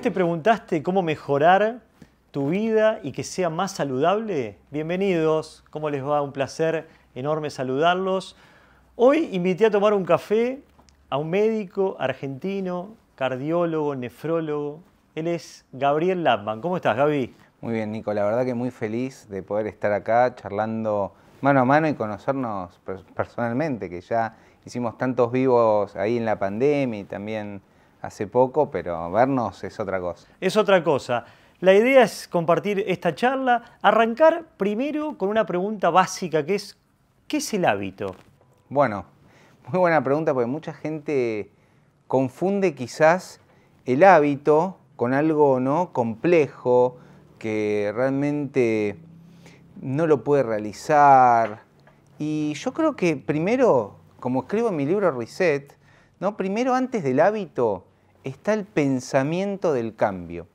te preguntaste cómo mejorar tu vida y que sea más saludable? Bienvenidos, ¿cómo les va? Un placer enorme saludarlos. Hoy invité a tomar un café a un médico argentino, cardiólogo, nefrólogo. Él es Gabriel Lapman. ¿Cómo estás, Gaby? Muy bien, Nico. La verdad que muy feliz de poder estar acá charlando mano a mano y conocernos personalmente, que ya hicimos tantos vivos ahí en la pandemia y también hace poco, pero vernos es otra cosa. Es otra cosa. La idea es compartir esta charla, arrancar primero con una pregunta básica que es, ¿qué es el hábito? Bueno, muy buena pregunta porque mucha gente confunde quizás el hábito con algo no complejo que realmente no lo puede realizar. Y yo creo que primero, como escribo en mi libro Reset, ¿no? primero antes del hábito está el pensamiento del cambio.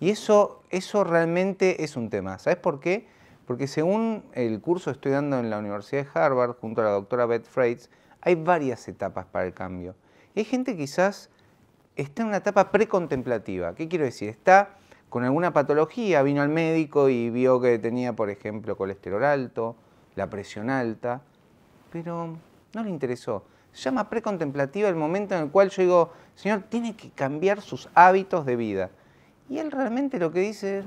Y eso, eso realmente es un tema. ¿Sabes por qué? Porque según el curso que estoy dando en la Universidad de Harvard junto a la doctora Beth Freitz, hay varias etapas para el cambio. hay gente que quizás está en una etapa precontemplativa. ¿Qué quiero decir? Está con alguna patología, vino al médico y vio que tenía, por ejemplo, colesterol alto, la presión alta, pero no le interesó se llama precontemplativa el momento en el cual yo digo, Señor, tiene que cambiar sus hábitos de vida. Y él realmente lo que dice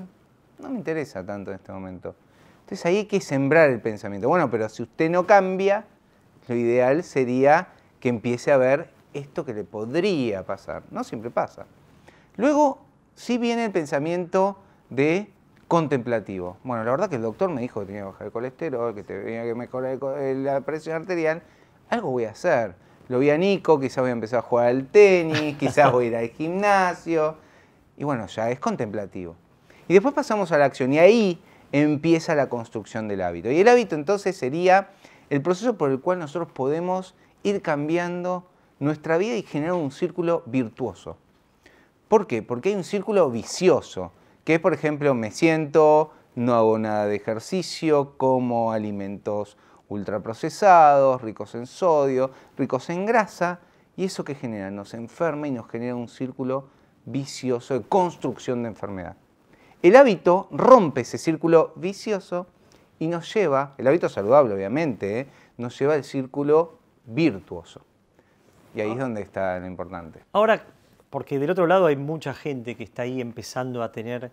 no me interesa tanto en este momento. Entonces ahí hay que sembrar el pensamiento. Bueno, pero si usted no cambia, lo ideal sería que empiece a ver esto que le podría pasar. No siempre pasa. Luego sí viene el pensamiento de contemplativo. Bueno, la verdad que el doctor me dijo que tenía que bajar el colesterol, que tenía que mejorar la presión arterial. Algo voy a hacer lo vi a Nico, quizás voy a empezar a jugar al tenis, quizás voy a ir al gimnasio. Y bueno, ya es contemplativo. Y después pasamos a la acción y ahí empieza la construcción del hábito. Y el hábito entonces sería el proceso por el cual nosotros podemos ir cambiando nuestra vida y generar un círculo virtuoso. ¿Por qué? Porque hay un círculo vicioso, que es por ejemplo me siento, no hago nada de ejercicio, como alimentos ultraprocesados, ricos en sodio, ricos en grasa, y eso que genera, nos enferma y nos genera un círculo vicioso de construcción de enfermedad. El hábito rompe ese círculo vicioso y nos lleva, el hábito saludable obviamente, ¿eh? nos lleva al círculo virtuoso. Y ahí es donde está lo importante. Ahora, porque del otro lado hay mucha gente que está ahí empezando a tener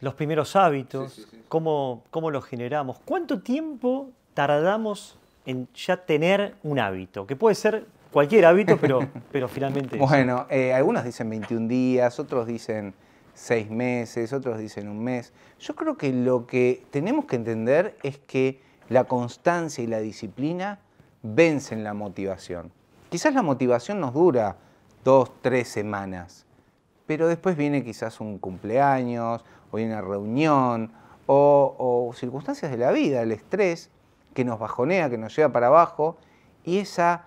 los primeros hábitos, cómo los generamos. ¿Cuánto tiempo tardamos en ya tener un hábito, que puede ser cualquier hábito, pero, pero finalmente... bueno, eh, algunos dicen 21 días, otros dicen 6 meses, otros dicen un mes. Yo creo que lo que tenemos que entender es que la constancia y la disciplina vencen la motivación. Quizás la motivación nos dura dos, tres semanas, pero después viene quizás un cumpleaños, o una reunión, o circunstancias de la vida, el estrés, que nos bajonea, que nos lleva para abajo, y esa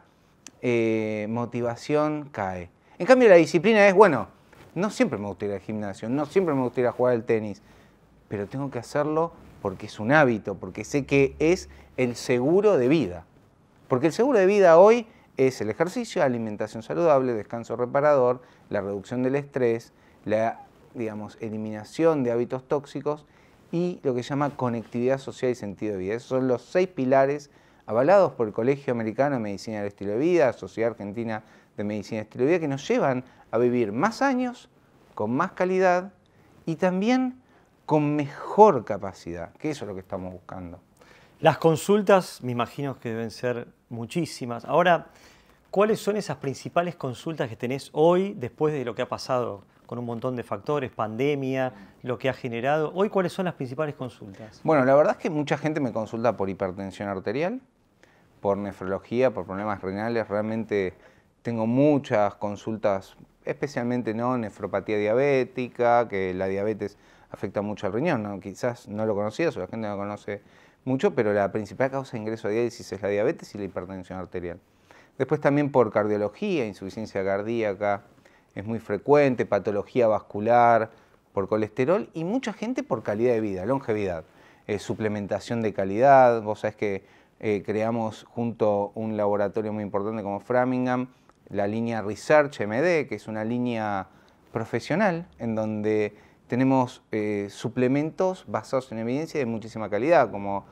eh, motivación cae. En cambio, la disciplina es, bueno, no siempre me gusta ir al gimnasio, no siempre me gusta ir a jugar al tenis, pero tengo que hacerlo porque es un hábito, porque sé que es el seguro de vida. Porque el seguro de vida hoy es el ejercicio, alimentación saludable, descanso reparador, la reducción del estrés, la digamos, eliminación de hábitos tóxicos y lo que se llama conectividad social y sentido de vida. Esos son los seis pilares avalados por el Colegio Americano de Medicina del Estilo de Vida, Sociedad Argentina de Medicina del Estilo de Vida, que nos llevan a vivir más años, con más calidad y también con mejor capacidad, que eso es lo que estamos buscando. Las consultas, me imagino que deben ser muchísimas. Ahora, ¿cuáles son esas principales consultas que tenés hoy después de lo que ha pasado con un montón de factores, pandemia, lo que ha generado. Hoy, ¿cuáles son las principales consultas? Bueno, la verdad es que mucha gente me consulta por hipertensión arterial, por nefrología, por problemas renales. Realmente tengo muchas consultas, especialmente no nefropatía diabética, que la diabetes afecta mucho al riñón. Quizás no lo conocía, o la gente no lo conoce mucho, pero la principal causa de ingreso a diálisis es la diabetes y la hipertensión arterial. Después también por cardiología, insuficiencia cardíaca, es muy frecuente, patología vascular por colesterol y mucha gente por calidad de vida, longevidad, eh, suplementación de calidad, vos sabés que eh, creamos junto un laboratorio muy importante como Framingham, la línea Research MD, que es una línea profesional en donde tenemos eh, suplementos basados en evidencia de muchísima calidad, como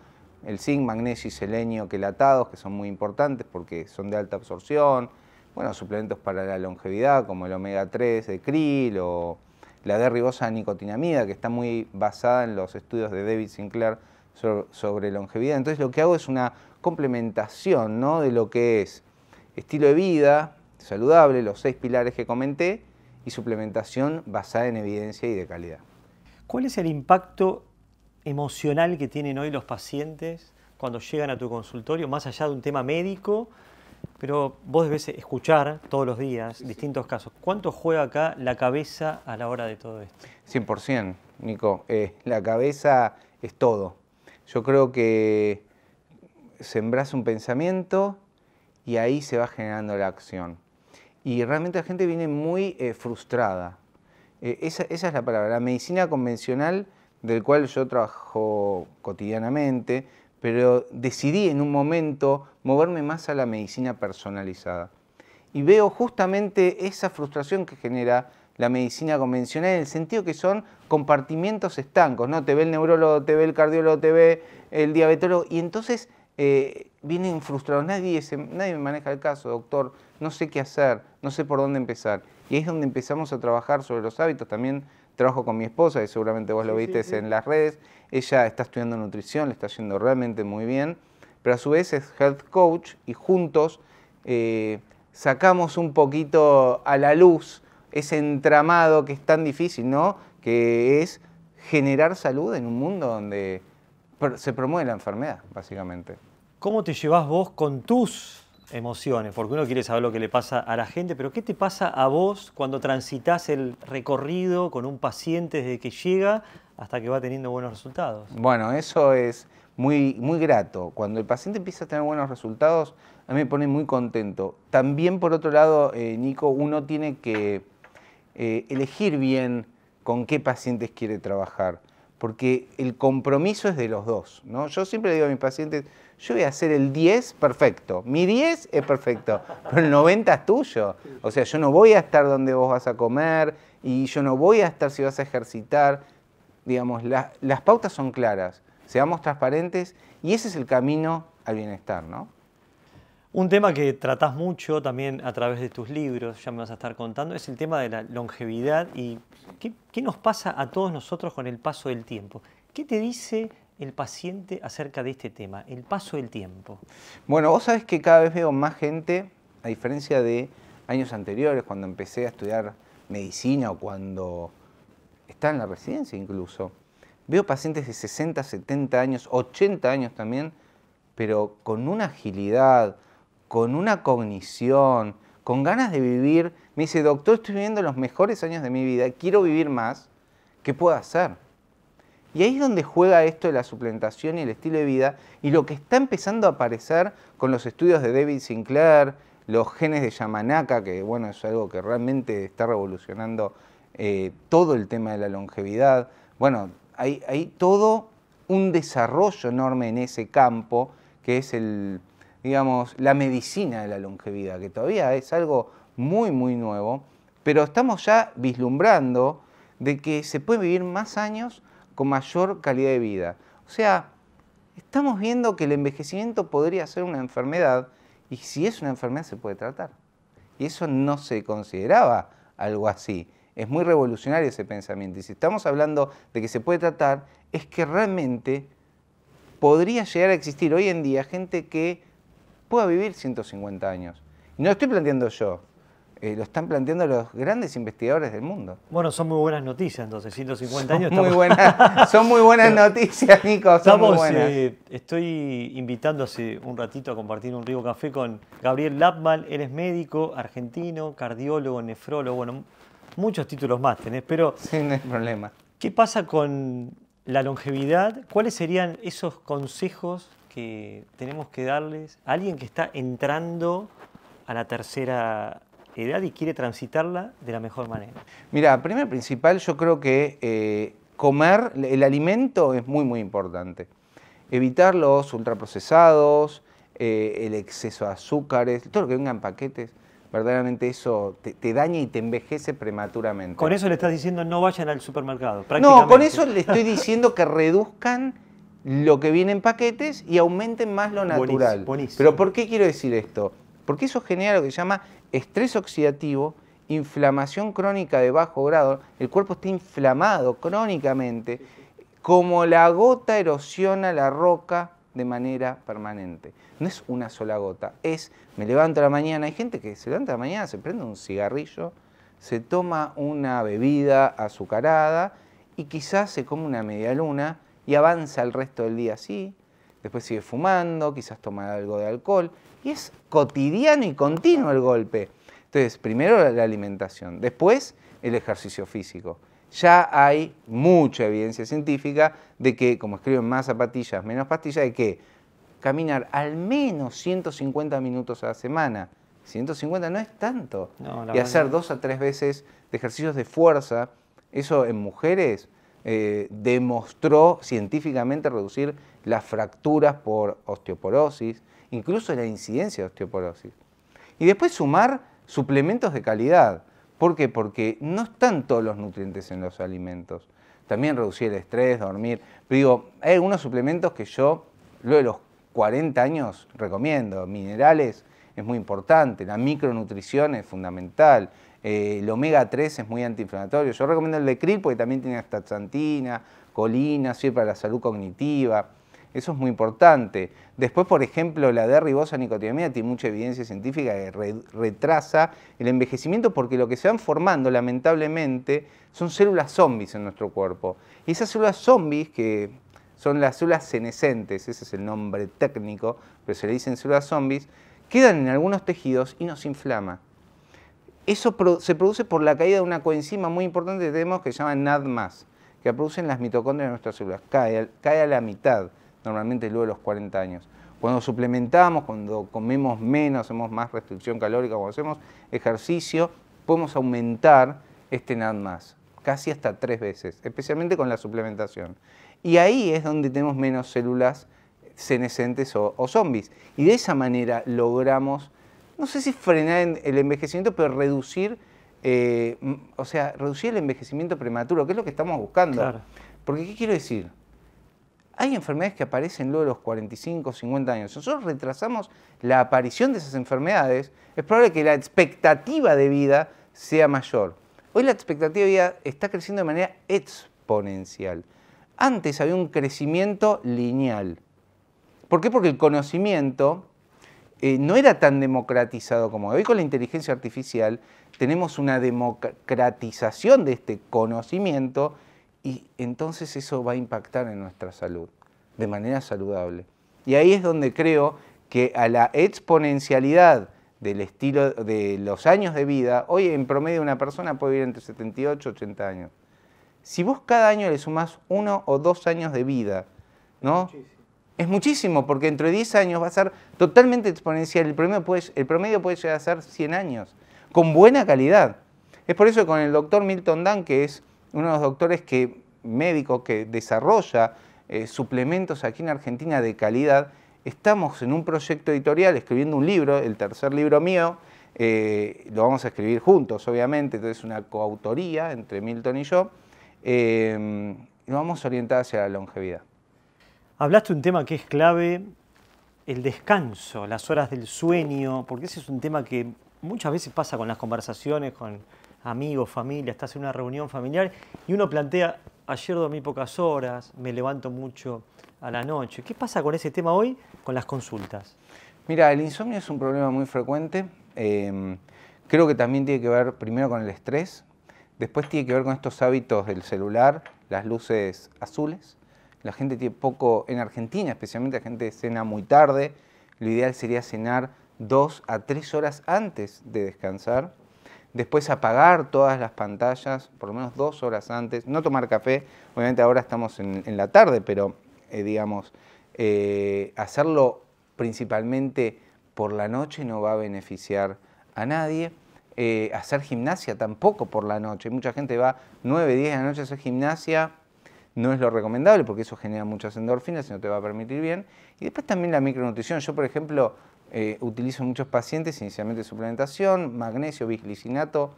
el zinc, magnesio y selenio quelatados, que son muy importantes porque son de alta absorción, bueno, suplementos para la longevidad como el omega 3 de krill o la derribosa nicotinamida, que está muy basada en los estudios de David Sinclair sobre longevidad. Entonces lo que hago es una complementación ¿no? de lo que es estilo de vida saludable, los seis pilares que comenté, y suplementación basada en evidencia y de calidad. ¿Cuál es el impacto emocional que tienen hoy los pacientes cuando llegan a tu consultorio, más allá de un tema médico, pero vos debes escuchar todos los días distintos casos. ¿Cuánto juega acá la cabeza a la hora de todo esto? 100%, Nico. Eh, la cabeza es todo. Yo creo que sembras un pensamiento y ahí se va generando la acción. Y realmente la gente viene muy eh, frustrada. Eh, esa es la palabra. La medicina convencional, del cual yo trabajo cotidianamente, pero decidí en un momento moverme más a la medicina personalizada. Y veo justamente esa frustración que genera la medicina convencional en el sentido que son compartimientos estancos, ¿no? Te ve el neurólogo, te ve el cardiólogo, te ve el diabetólogo y entonces eh, vienen frustrados, nadie, me maneja el caso, doctor, no sé qué hacer, no sé por dónde empezar. Y es donde empezamos a trabajar sobre los hábitos, también trabajo con mi esposa, que seguramente vos lo viste en las redes, ella está estudiando nutrición, le está yendo realmente muy bien pero a su vez es health coach y juntos eh, sacamos un poquito a la luz ese entramado que es tan difícil, ¿no? Que es generar salud en un mundo donde se promueve la enfermedad, básicamente. ¿Cómo te llevas vos con tus emociones? Porque uno quiere saber lo que le pasa a la gente, pero ¿qué te pasa a vos cuando transitas el recorrido con un paciente desde que llega hasta que va teniendo buenos resultados? Bueno, eso es muy, grato. Cuando el paciente empieza a tener buenos resultados, a mí me pone muy contento. También, por otro lado, eh, Nico, uno tiene que eh, elegir bien con qué pacientes quiere trabajar, porque el compromiso es de los dos. ¿no? Yo siempre digo a mis pacientes, yo voy a hacer el 10 perfecto, mi 10 es perfecto, pero el 90 es tuyo. O sea, yo no voy a estar donde vos vas a comer y yo no voy a estar si vas a ejercitar. Digamos, las pautas son claras seamos transparentes y ese es el camino al bienestar, ¿no? Un tema que tratás mucho también a través de tus libros, ya me vas a estar contando, es el tema de la longevidad y qué, nos pasa a todos nosotros con el paso del tiempo. ¿Qué te dice el paciente acerca de este tema, el paso del tiempo? Bueno, vos sabés que cada vez veo más gente, a diferencia de años anteriores, cuando empecé a estudiar medicina o cuando está en la residencia incluso. Veo pacientes de 60, 70 años, 80 años también, pero con una agilidad, con una cognición, con ganas de vivir. Me dice, doctor, estoy viviendo los mejores años de mi vida, quiero vivir más, ¿qué puedo hacer? Y ahí es donde juega esto de la suplementación y el estilo de vida y lo que está empezando a aparecer con los estudios de David Sinclair, los genes de Yamanaka, que bueno, es algo que realmente está revolucionando eh, todo el tema de la longevidad. Bueno, hay, todo un desarrollo enorme en ese campo que es el, digamos, la medicina de la longevidad, que todavía es algo muy, muy nuevo, pero estamos ya vislumbrando de que se puede vivir más años con mayor calidad de vida. O sea, estamos viendo que el envejecimiento podría ser una enfermedad y si es una enfermedad se puede tratar. Y eso no se consideraba algo así. Es muy revolucionario ese pensamiento. Y si estamos hablando de que se puede tratar, es que realmente podría llegar a existir hoy en día gente que pueda vivir 150 años. Y no lo estoy planteando yo, eh, lo están planteando los grandes investigadores del mundo. Bueno, son muy buenas noticias entonces, 150 años. Son Muy buenas, son muy buenas noticias, Nico. Son muy buenas. Eh, estoy invitando hace un ratito a compartir un rico café con Gabriel Lapman, él es médico argentino, cardiólogo, nefrólogo, bueno, muchos títulos más tenés, pero... sin no problema. ¿Qué pasa con la longevidad? ¿Cuáles serían esos consejos que tenemos que darles a alguien que está entrando a la tercera edad y quiere transitarla de la mejor manera? Mira, primero principal yo creo que eh, comer, el alimento es muy muy importante. Evitar los ultraprocesados, eh, el exceso de azúcares, todo lo que venga en paquetes verdaderamente eso te, daña y te envejece prematuramente. Con eso le estás diciendo no vayan al supermercado. No, con eso le estoy diciendo que reduzcan lo que viene en paquetes y aumenten más lo natural. Pero ¿por qué quiero decir esto? Porque eso genera lo que se llama estrés oxidativo, inflamación crónica de bajo grado, el cuerpo está inflamado crónicamente, como la gota erosiona la roca, de manera permanente. No es una sola gota, es me levanto a la mañana. Hay gente que se levanta a la mañana, se prende un cigarrillo, se toma una bebida azucarada y quizás se come una media luna y avanza el resto del día así. Después sigue fumando, quizás toma algo de alcohol. Y es cotidiano y continuo el golpe. Entonces, primero la alimentación, después el ejercicio físico ya hay mucha evidencia científica de que, como escriben más zapatillas, menos pastillas, de que caminar al menos 150 minutos a la semana, 150 no es tanto, y hacer dos a tres veces de ejercicios de fuerza, eso en mujeres eh, demostró científicamente reducir las fracturas por osteoporosis, incluso la incidencia de osteoporosis. Y después sumar suplementos de calidad. ¿Por qué? Porque no están todos los nutrientes en los alimentos. También reducir el estrés, dormir. Pero digo, hay algunos suplementos que yo, luego de los 40 años, recomiendo. Minerales es muy importante, la micronutrición es fundamental. Eh, el omega 3 es muy antiinflamatorio. Yo recomiendo el de krill porque también tiene astaxantina, colina, sirve para la salud cognitiva. Eso es muy importante. Después, por ejemplo, la derribosa ribosa nicotinamida tiene mucha evidencia científica que retrasa el envejecimiento porque lo que se van formando, lamentablemente, son células zombies en nuestro cuerpo. Y esas células zombies, que son las células senescentes, ese es el nombre técnico, pero se le dicen células zombies, quedan en algunos tejidos y nos inflama. Eso se produce por la caída de una coenzima muy importante que tenemos que se llama NADMAS, que producen las mitocondrias de nuestras células. cae a la mitad normalmente luego de los 40 años. Cuando suplementamos, cuando comemos menos, hacemos más restricción calórica, cuando hacemos ejercicio, podemos aumentar este NAD más, casi hasta tres veces, especialmente con la suplementación. Y ahí es donde tenemos menos células senescentes o, zombies. Y de esa manera logramos, no sé si frenar el envejecimiento, pero reducir eh, o sea, reducir el envejecimiento prematuro, que es lo que estamos buscando. Porque, ¿qué quiero decir? Hay enfermedades que aparecen luego de los 45, 50 años. Si nosotros retrasamos la aparición de esas enfermedades, es probable que la expectativa de vida sea mayor. Hoy la expectativa de vida está creciendo de manera exponencial. Antes había un crecimiento lineal. ¿Por qué? Porque el conocimiento eh, no era tan democratizado como hoy con la inteligencia artificial tenemos una democratización de este conocimiento y entonces eso va a impactar en nuestra salud de manera saludable. Y ahí es donde creo que a la exponencialidad del estilo de los años de vida, hoy en promedio una persona puede vivir entre 78 y 80 años. Si vos cada año le sumás uno o dos años de vida, ¿no? Es muchísimo, porque entre 10 años va a ser totalmente exponencial. El promedio, puede, el promedio puede llegar a ser 100 años, con buena calidad. Es por eso que con el doctor Milton Dunn, que es uno de los doctores que, médico que desarrolla eh, suplementos aquí en Argentina de calidad. Estamos en un proyecto editorial escribiendo un libro, el tercer libro mío, eh, lo vamos a escribir juntos, obviamente, entonces una coautoría entre Milton y yo, eh, lo vamos a orientar hacia la longevidad. Hablaste un tema que es clave, el descanso, las horas del sueño, porque ese es un tema que muchas veces pasa con las conversaciones, con, amigos, familia, estás en una reunión familiar y uno plantea, ayer dormí pocas horas, me levanto mucho a la noche. ¿Qué pasa con ese tema hoy, con las consultas? Mira, el insomnio es un problema muy frecuente. Em, creo que también tiene que ver primero con el estrés, después tiene que ver con estos hábitos del celular, las luces azules. La gente tiene poco, en Argentina especialmente, la gente cena muy tarde. Lo ideal sería cenar dos a tres horas antes de descansar después apagar todas las pantallas, por lo menos dos horas antes, no tomar café, obviamente ahora estamos en, la tarde, pero eh, digamos, eh, hacerlo principalmente por la noche no va a beneficiar a nadie. Eh, hacer gimnasia tampoco por la noche. Mucha gente va nueve, 10 de la noche a hacer gimnasia, no es lo recomendable porque eso genera muchas endorfinas y no te va a permitir bien. Y después también la micronutrición. Yo, por ejemplo, eh, utilizo muchos pacientes, inicialmente suplementación, magnesio, bisglicinato,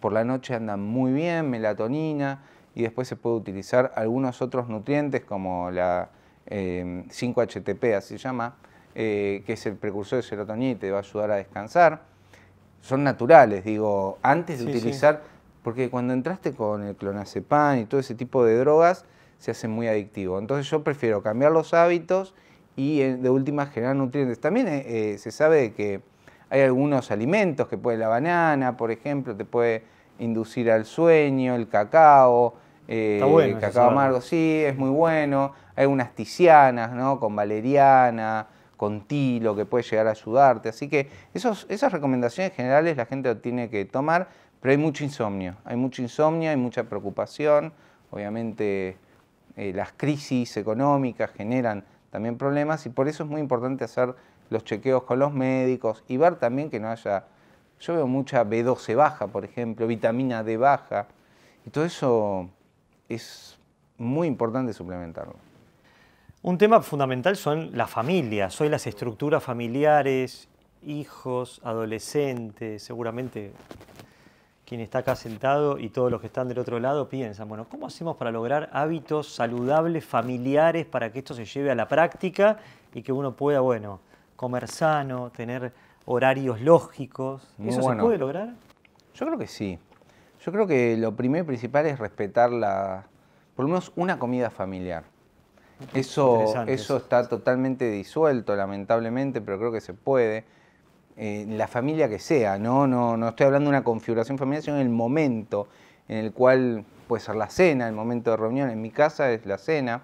por la noche andan muy bien, melatonina, y después se puede utilizar algunos otros nutrientes como la 5-HTP, eh, así se llama, eh, que es el precursor de serotonina y te va a ayudar a descansar. Son naturales, digo, antes de utilizar, porque cuando entraste con el clonazepam y todo ese tipo de drogas, se hace muy adictivo. Entonces yo prefiero cambiar los hábitos y eh, de última generar nutrientes. También eh, eh, se sabe que hay algunos alimentos que puede, la banana, por ejemplo, te puede inducir al sueño, el cacao, Está bueno, el cacao amargo, sí, es muy bueno. Hay unas tizianas, ¿no? Con valeriana, con tilo, que puede llegar a ayudarte. Así que esos, esas recomendaciones generales la gente lo tiene que tomar, pero hay mucho insomnio. Hay mucha insomnio, hay mucha preocupación. Obviamente las crisis económicas generan también problemas y por eso es muy importante hacer los chequeos con los médicos y ver también que no haya, yo veo mucha B12 baja, por ejemplo, vitamina D baja, y todo eso es muy importante suplementarlo. Un tema fundamental son las familias, hoy las estructuras familiares, hijos, adolescentes, seguramente quien está acá sentado y todos los que están del otro lado piensan, bueno, ¿cómo hacemos para lograr hábitos saludables, familiares, para que esto se lleve a la práctica y que uno pueda, bueno, comer sano, tener horarios lógicos? ¿Eso se puede lograr? Yo creo que sí. Yo creo que lo primero y principal es respetar la, por lo menos una comida familiar. Eso, eso está totalmente disuelto, lamentablemente, pero creo que se puede la familia que sea, ¿no? No, no estoy hablando de una configuración familiar, sino en el momento en el cual puede ser la cena, el momento de reunión. En mi casa es la cena,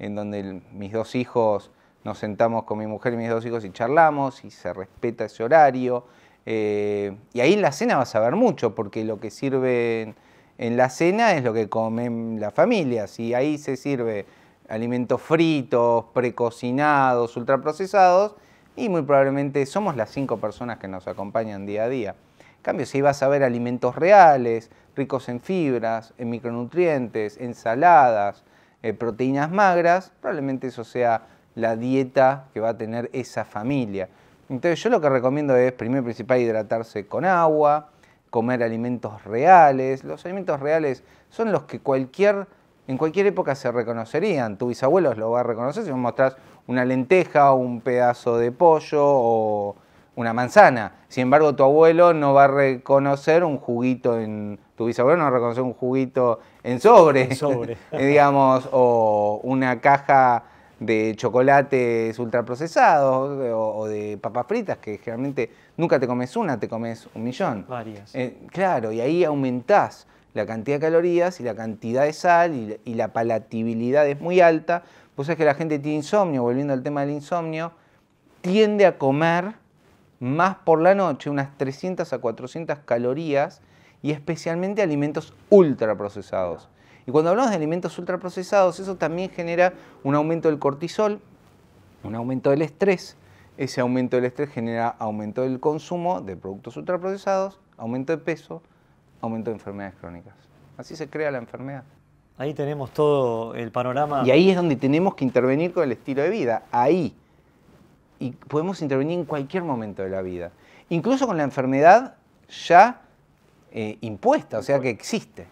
en donde mis dos hijos nos sentamos con mi mujer y mis dos hijos y charlamos y se respeta ese horario. Eh, y ahí en la cena vas a ver mucho, porque lo que sirve en, la cena es lo que comen la familia. Si ahí se sirve alimentos fritos, precocinados, ultraprocesados, y muy probablemente somos las cinco personas que nos acompañan día a día. En cambio, si vas a ver alimentos reales, ricos en fibras, en micronutrientes, ensaladas, eh, proteínas magras, probablemente eso sea la dieta que va a tener esa familia. Entonces yo lo que recomiendo es, primero principal, hidratarse con agua, comer alimentos reales. Los alimentos reales son los que cualquier, en cualquier época se reconocerían. Tu bisabuelo lo va a reconocer si vos mostrás una lenteja, o un pedazo de pollo o una manzana. Sin embargo, tu abuelo no va a reconocer un juguito en. Tu bisabuelo no va a reconocer un juguito en sobre. En sobre. digamos, o una caja de chocolates ultraprocesados o, de papas fritas, que generalmente nunca te comes una, te comes un millón. Varias. Eh, claro, y ahí aumentás la cantidad de calorías y la cantidad de sal y, y la palatabilidad es muy alta, pues es que la gente tiene insomnio, volviendo al tema del insomnio, tiende a comer más por la noche, unas 300 a 400 calorías, y especialmente alimentos ultraprocesados. Y cuando hablamos de alimentos ultraprocesados, eso también genera un aumento del cortisol, un aumento del estrés. Ese aumento del estrés genera aumento del consumo de productos ultraprocesados, aumento de peso, aumento de enfermedades crónicas. Así se crea la enfermedad. Ahí tenemos todo el panorama. Y ahí es donde tenemos que intervenir con el estilo de vida, ahí. Y podemos intervenir en cualquier momento de la vida. Incluso con la enfermedad ya eh, impuesta, o sea que existe.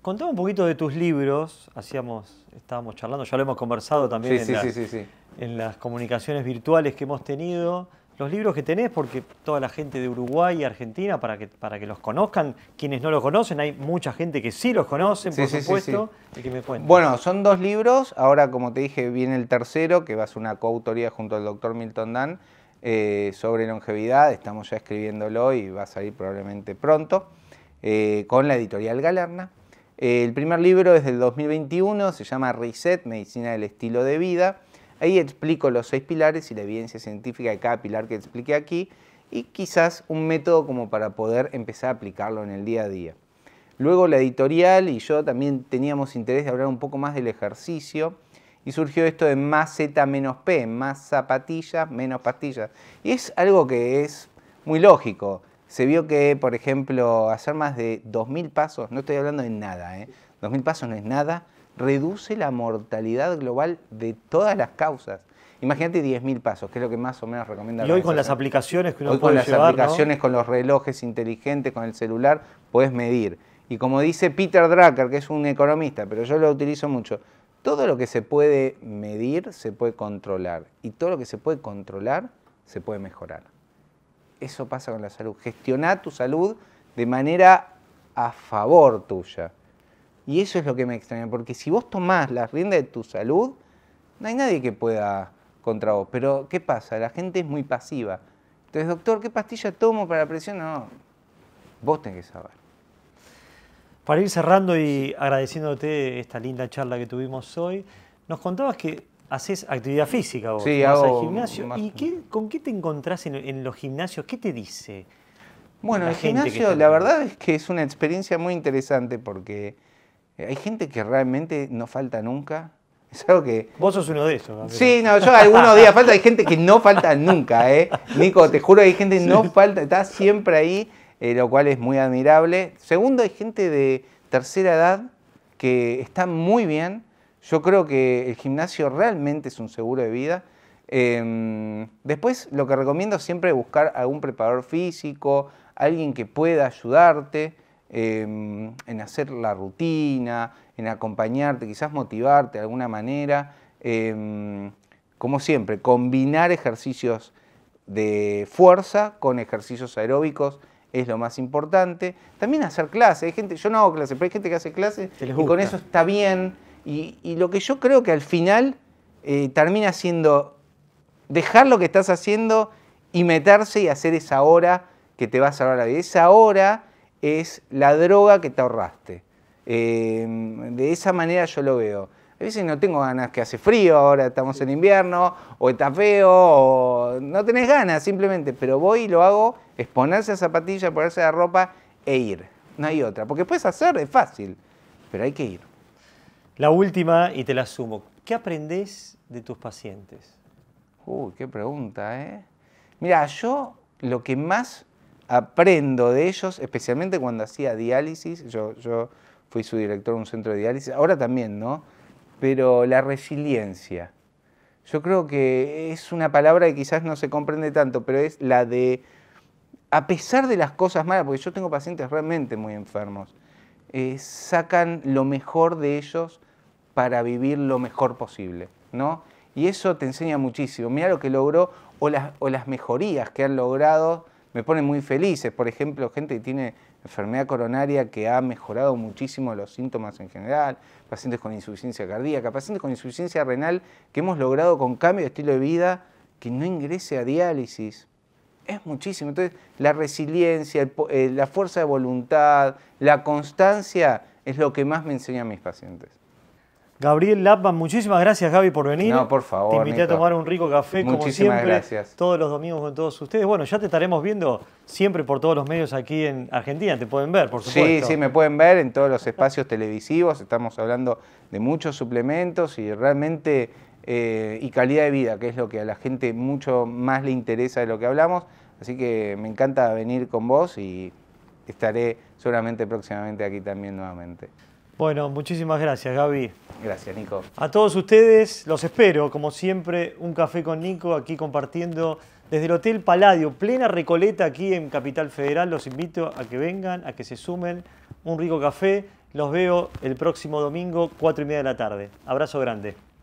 Contame un poquito de tus libros. Hacíamos, estábamos charlando, ya lo hemos conversado también sí, en, en las comunicaciones virtuales que hemos tenido los libros que tenés, porque toda la gente de Uruguay y Argentina, para que, para que los conozcan, quienes no los conocen, hay mucha gente que sí los conoce, por supuesto, y que me Bueno, son dos libros, ahora como te dije, viene el tercero, que va a ser una coautoría junto al doctor Milton Dan, eh, sobre longevidad, estamos ya escribiéndolo y va a salir probablemente pronto, eh, con la editorial Galerna. Eh, el primer libro es del 2021, se llama Reset, Medicina del Estilo de Vida. Ahí explico los seis pilares y la evidencia científica de cada pilar que expliqué aquí y quizás un método como para poder empezar a aplicarlo en el día a día. Luego la editorial y yo también teníamos interés de hablar un poco más del ejercicio y surgió esto de más Z menos P, más zapatillas menos pastillas. Y es algo que es muy lógico. Se vio que, por ejemplo, hacer más de 2.000 pasos, no estoy hablando de nada, 2.000 ¿eh? pasos no es nada, reduce la mortalidad global de todas las causas. Imagínate 10.000 pasos, que es lo que más o menos recomienda. Y hoy con las aplicaciones que uno hoy con las aplicaciones, con los relojes inteligentes, con el celular, puedes medir. Y como dice Peter Drucker, que es un economista, pero yo lo utilizo mucho, todo lo que se puede medir se puede controlar. Y todo lo que se puede controlar se puede mejorar. Eso pasa con la salud. Gestiona tu salud de manera a favor tuya. Y eso es lo que me extraña, porque si vos tomás la rienda de tu salud, no hay nadie que pueda contra vos. Pero, ¿qué pasa? La gente es muy pasiva. Entonces, doctor, ¿qué pastilla tomo para la presión? No, vos tenés que saber. Para ir cerrando y agradeciéndote esta linda charla que tuvimos hoy, nos contabas que haces actividad física vos, sí, vas al gimnasio. ¿Y con qué te encontrás en, los gimnasios? ¿Qué te dice? Bueno, el gimnasio, la verdad es que es una experiencia muy interesante porque eh, hay gente que realmente no falta nunca. Es algo que... Vos sos uno de esos. Sí, no, yo algunos días falta. Hay gente que no falta nunca, ¿eh? Nico, te juro que hay gente que no falta, está siempre ahí, eh, lo cual es muy admirable. Segundo, hay gente de tercera edad que está muy bien. Yo creo que el gimnasio realmente es un seguro de vida. Em, después, lo que recomiendo siempre es buscar algún preparador físico, alguien que pueda ayudarte. Em, en hacer la rutina, en acompañarte, quizás motivarte de alguna manera. Em, como siempre, combinar ejercicios de fuerza con ejercicios aeróbicos es lo más importante. También hacer clases. Hay gente, yo no hago clases, pero hay gente que hace clases y con eso está bien. Y, lo que yo creo que al final eh, termina siendo dejar lo que estás haciendo y meterse y hacer esa hora que te va a salvar la vida. Esa hora es la droga que te ahorraste. Eh, de esa manera yo lo veo. A veces no tengo ganas, que hace frío, ahora estamos en invierno, o está feo, o no tenés ganas simplemente, pero voy y lo hago, es ponerse zapatillas zapatilla, ponerse la ropa e ir. No hay otra, porque puedes hacer, es fácil, pero hay que ir. La última, y te la sumo, ¿qué aprendés de tus pacientes? Uy, qué pregunta, ¿eh? Mira, yo lo que más aprendo de ellos, especialmente cuando hacía diálisis, yo, yo fui su director de un centro de diálisis, ahora también, ¿no? Pero la resiliencia, yo creo que es una palabra que quizás no se comprende tanto, pero es la de, a pesar de las cosas malas, porque yo tengo pacientes realmente muy enfermos, eh, sacan lo mejor de ellos para vivir lo mejor posible, ¿no? Y eso te enseña muchísimo. Mira lo que logró o las mejorías que han logrado me ponen muy felices. Por ejemplo, gente que tiene enfermedad coronaria que ha mejorado muchísimo los síntomas en general, pacientes con insuficiencia cardíaca, pacientes con insuficiencia renal que hemos logrado con cambio de estilo de vida que no ingrese a diálisis. Es muchísimo. Entonces, la resiliencia, eh, la fuerza de voluntad, la constancia es lo que más me enseñan mis pacientes. Gabriel Lapman, muchísimas gracias Gaby por venir. No, por favor. Te invité a tomar un rico café como siempre. Gracias. Todos los domingos con todos ustedes. Bueno, ya te estaremos viendo siempre por todos los medios aquí en Argentina. Te pueden ver, por supuesto. Sí, sí, me pueden ver en todos los espacios televisivos. Estamos hablando de muchos suplementos y realmente eh, y calidad de vida, que es lo que a la gente mucho más le interesa de lo que hablamos. Así que me encanta venir con vos y estaré seguramente próximamente aquí también nuevamente. Bueno, muchísimas gracias, Gaby. Gracias, Nico. A todos ustedes los espero, como siempre, un café con Nico aquí compartiendo desde el Hotel Paladio, plena recoleta aquí en Capital Federal. Los invito a que vengan, a que se sumen. Un rico café. Los veo el próximo domingo, cuatro y media de la tarde. Abrazo grande.